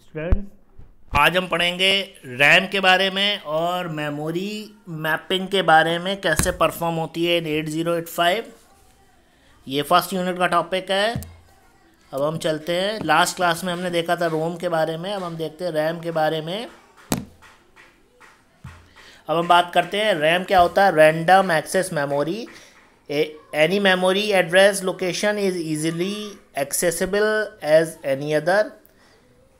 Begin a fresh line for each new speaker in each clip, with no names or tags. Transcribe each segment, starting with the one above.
Students आज हम पढ़ेंगे रैम के बारे में और मेमोरी मैपिंग के बारे में कैसे परफॉर्म होती है एट ज़ीरो एट फाइव ये फर्स्ट यूनिट का टॉपिक है अब हम चलते हैं लास्ट क्लास में हमने देखा था रोम के बारे में अब हम देखते हैं रैम के बारे में अब हम बात करते हैं रैम क्या होता है random access memory any memory address location is easily accessible as any other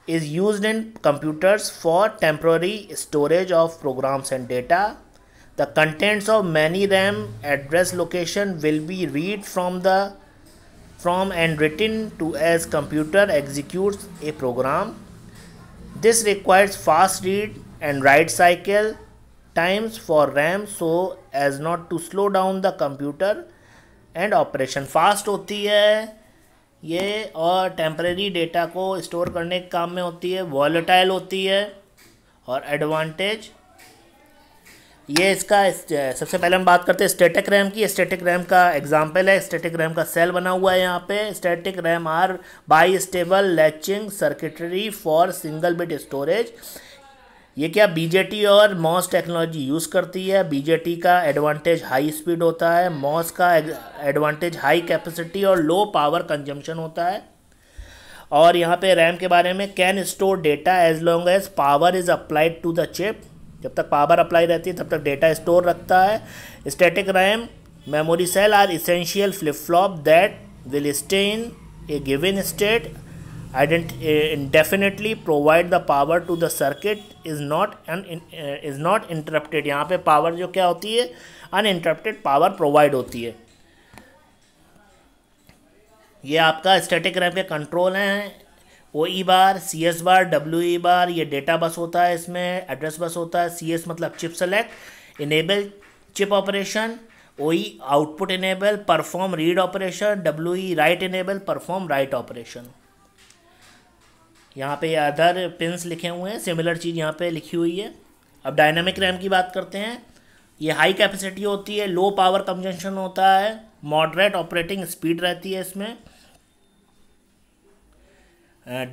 is used in computers for temporary storage of programs and data. The contents of many RAM address location will be read from the from and written to as computer executes a program. This requires fast read and write cycle times for RAM so as not to slow down the computer and operation fast होती है ये और temporary data को store करने के काम में होती है वॉलेटाइल होती है और एडवांटेज ये इसका सबसे पहले हम बात करते हैं स्टेटिक रैम की स्टेटिक रैम का एग्जाम्पल है स्टेटिक रैम का सेल बना हुआ है यहाँ पे static RAM are bistable latching circuitry for single bit storage ये क्या बीजेटी और मॉस टेक्नोलॉजी यूज़ करती है बीजेटी का एडवांटेज हाई स्पीड होता है मॉस का एडवांटेज हाई कैपेसिटी और लो पावर कंजम्पशन होता है और यहाँ पे रैम के बारे में can store data as long as power is applied to the chip जब तक पावर अप्लाई रहती है तब तक डेटा स्टोर रखता है static RAM memory cell are essential flip flop that will stay in a given state definitely provide the power to the circuit is not an is not interrupted यहाँ पे power जो क्या होती है अन interrupted power provide होती है ये आपका स्टैटिक रैम के कंट्रोल हैं ओ ई बार C S bar W E बार ये डेटा बस होता है इसमें एड्रेस बस होता है सी एस मतलब chip select enable chip operation O E output enable perform read operation W E write enable perform write operation यहाँ पे अदर पिंस लिखे हुए हैं सिमिलर चीज़ यहाँ पे लिखी हुई है अब डायनामिक रैम की बात करते हैं ये हाई कैपेसिटी होती है लो पावर कंजम्पशन होता है मॉडरेट ऑपरेटिंग स्पीड रहती है इसमें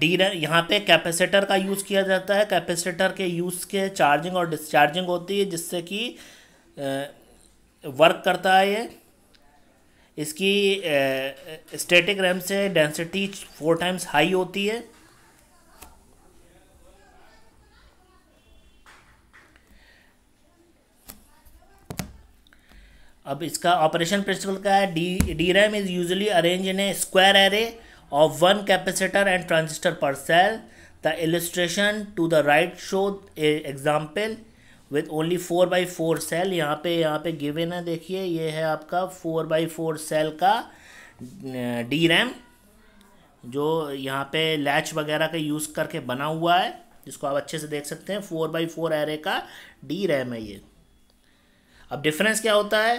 डी यहाँ पे कैपेसिटर का यूज़ किया जाता है कैपेसिटर के यूज़ के चार्जिंग और डिस्चार्जिंग होती है जिससे कि वर्क करता है ये इसकी स्टैटिक रैम से डेंसिटी फोर टाइम्स हाई होती है अब इसका ऑपरेशन प्रिंसिपल का है D D RAM is usually arrange in a square array of one capacitor and transistor per cell the illustration to the right show example with only four by four cell यहाँ पे यहाँ पे given है देखिए ये है आपका four by four cell का डी रैम जो यहाँ पे लैच वगैरह का यूज़ करके बना हुआ है जिसको आप अच्छे से देख सकते हैं फोर बाई फोर एरे का डी रैम है ये अब डिफरेंस क्या होता है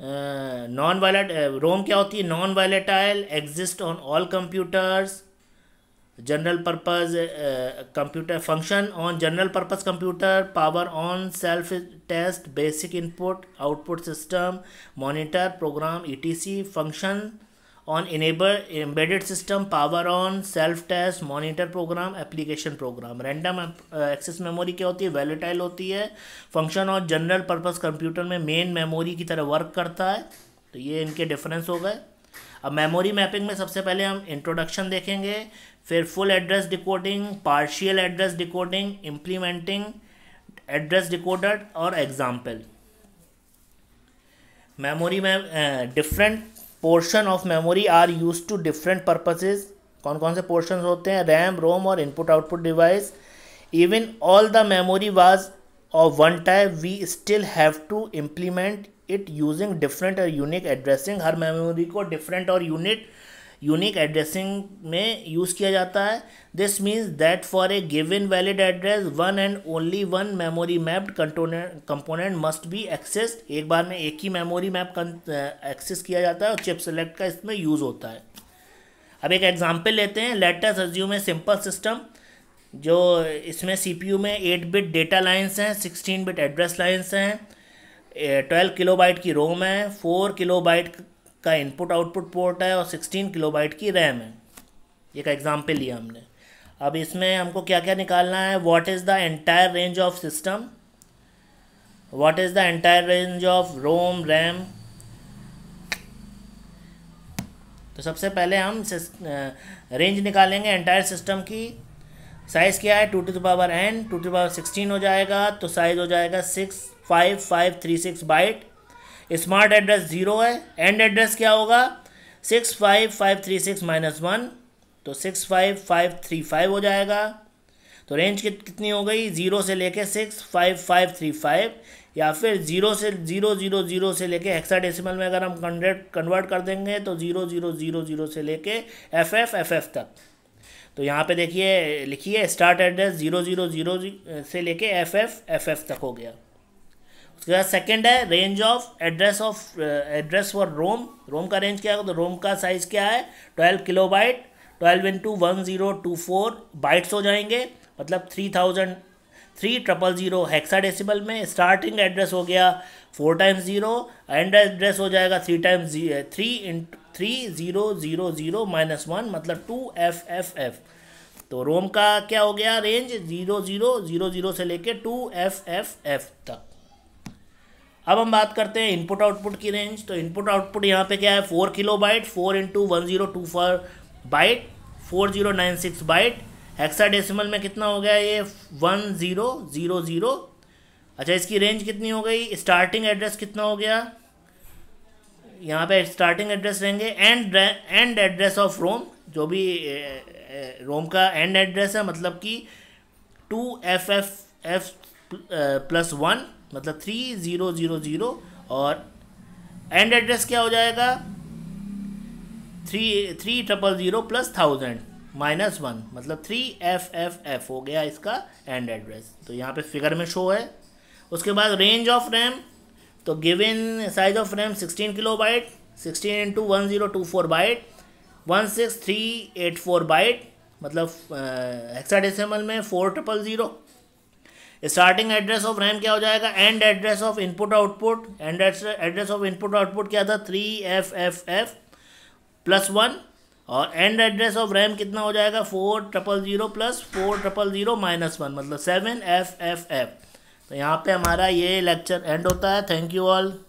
नॉन वायलेट रोम क्या होती है non volatile exist on all computers general purpose computer function on general purpose computer power on self test basic input output system monitor program C function on enable embedded system power on self test monitor program application program random access memory क्या होती है volatile होती है function और general purpose computer में main memory की तरह work करता है तो ये इनके difference हो गए अब memory mapping में सबसे पहले हम introduction देखेंगे फिर full address decoding partial address decoding implementing address decoder और example मेमोरी में different portion of memory are use to different purposes कौन कौन से पोर्शन होते हैं रैम रोम और input output device even all the memory was और one type we still have to implement it using different और unique addressing हर memory को डिफरेंट और यूनिट यूनिक एड्रेसिंग में यूज़ किया जाता है this means that for a given valid address one and only one memory mapped component must be access एक बार में एक ही मेमोरी मैप एक्सेस किया जाता है और चिप सेलेक्ट का इसमें यूज़ होता है अब एक एग्जांपल लेते हैं let's assume a simple system जो इसमें सीपीयू में एट बिट डेटा लाइन्स हैं सिक्सटीन बिट एड्रेस लाइन्स हैं ट्वेल्व किलोबाइट की रोम है फोर किलोबाइट का इनपुट आउटपुट पोर्ट है और सिक्सटीन किलो बाइट की रैम है एक एग्ज़ाम्पल लिया हमने अब इसमें हमको क्या क्या निकालना है what is the entire range of system what is the entire range of ROM RAM तो सबसे पहले हम रेंज निकालेंगे एंटायर सिस्टम की साइज़ क्या है two to power n two to power sixteen हो जाएगा तो साइज़ हो जाएगा six five five three six byte smart address zero है एंड एड्रेस क्या होगा six five five three six minus one तो six five five three five हो जाएगा तो रेंज कित कितनी हो गई ज़ीरो से लेके six five five three five या फिर ज़ीरो से ज़ीरो ज़ीरो ज़ीरो से लेके डेसिमल में अगर हम कन्वर्ट कन्वर्ट कर देंगे तो ज़ीरो ज़ीरो ज़ीरो ज़ीरो से लेके एफ एफ एफ एफ तक तो यहाँ पे देखिए लिखिए start address zero zero zero से लेके एफ एफ एफ एफ तक हो गया उसके तो सेकेंड है range of address of address for ROM ROM का रेंज क्या है तो रोम का साइज क्या है twelve kilo byte twelve into one zero two four bytes हो जाएंगे मतलब three thousand three triple zero hexa decibel में स्टार्टिंग एड्रेस हो गया four times zero end address हो जाएगा three times three in three zero zero zero minus one मतलब two F F F तो रोम का क्या हो गया range zero zero zero zero से लेके टू एफ एफ एफ तक अब हम बात करते हैं इनपुट आउटपुट की रेंज तो इनपुट आउटपुट यहाँ पे क्या है four kilo byte four into one zero two four byte four zero nine six byte exa decimal में कितना हो गया ये वन ज़ीरो ज़ीरो ज़ीरो अच्छा इसकी रेंज कितनी हो गई स्टार्टिंग एड्रेस कितना हो गया यहाँ पे स्टार्टिंग एड्रेस रहेंगे end end address of ROM जो भी रोम का एंड एड्रेस है मतलब कि two F F F plus one मतलब थ्री ज़ीरो ज़ीरो ज़ीरो और एंड एड्रेस क्या हो जाएगा three three triple zero plus thousand minus one मतलब थ्री एफ एफ एफ हो गया इसका एंड एड्रेस तो यहाँ पे फिगर में शो है उसके बाद रेंज ऑफ रैम तो given size of RAM sixteen kilo byte sixteen into one zero two four byte one six three eight four byte मतलब हेक्साडेसिमल uh, में four triple zero starting address of RAM क्या हो जाएगा end address of input output end address of input output क्या था three F F F plus one और end address of RAM कितना हो जाएगा four triple zero plus four triple zero minus one मतलब सेवन एफ एफ एफ तो यहाँ पे हमारा ये लेक्चर एंड होता है थैंक यू ऑल